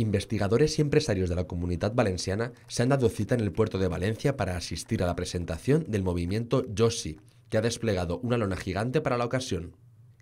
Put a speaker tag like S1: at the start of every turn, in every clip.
S1: investigadores y empresarios de la comunidad valenciana se han dado cita en el puerto de Valencia para asistir a la presentación del movimiento Josi, que ha desplegado una lona gigante para la ocasión.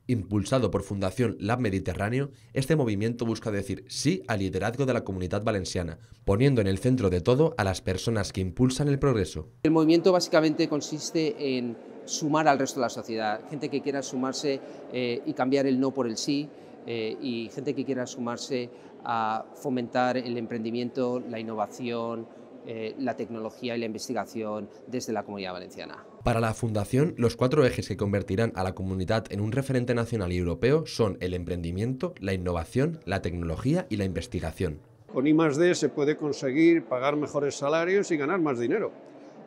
S1: Impulsado por Fundación Lab Mediterráneo, este movimiento busca decir sí al liderazgo de la comunidad valenciana, poniendo en el centro de todo a las personas que impulsan el progreso.
S2: El movimiento básicamente consiste en sumar al resto de la sociedad, gente que quiera sumarse eh, y cambiar el no por el sí eh, y gente que quiera sumarse a fomentar el emprendimiento, la innovación, eh, la tecnología y la investigación desde la comunidad valenciana.
S1: Para la Fundación, los cuatro ejes que convertirán a la comunidad en un referente nacional y europeo son el emprendimiento, la innovación, la tecnología y la investigación.
S3: Con I+.D. se puede conseguir pagar mejores salarios y ganar más dinero.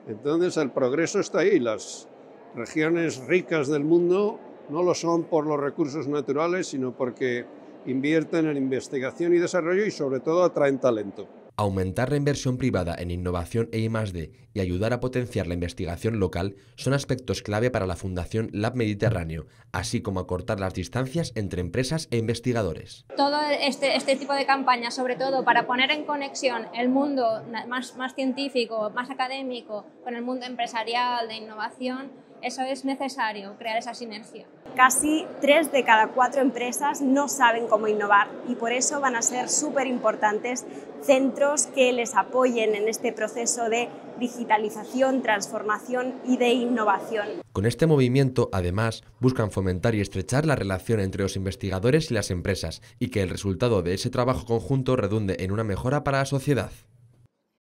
S3: Entonces el progreso está ahí, las, regiones ricas del mundo no lo son por los recursos naturales, sino porque invierten en investigación y desarrollo y sobre todo atraen talento.
S1: Aumentar la inversión privada en innovación e I+D y ayudar a potenciar la investigación local son aspectos clave para la Fundación Lab Mediterráneo, así como acortar las distancias entre empresas e investigadores.
S4: Todo este, este tipo de campañas, sobre todo para poner en conexión el mundo más científico, más académico, con el mundo empresarial, de innovación, eso es necesario, crear esa sinergia.
S5: Casi tres de cada cuatro empresas no saben cómo innovar y por eso van a ser súper importantes centros que les apoyen en este proceso de digitalización, transformación y de innovación.
S1: Con este movimiento, además, buscan fomentar y estrechar la relación entre los investigadores y las empresas y que el resultado de ese trabajo conjunto redunde en una mejora para la sociedad.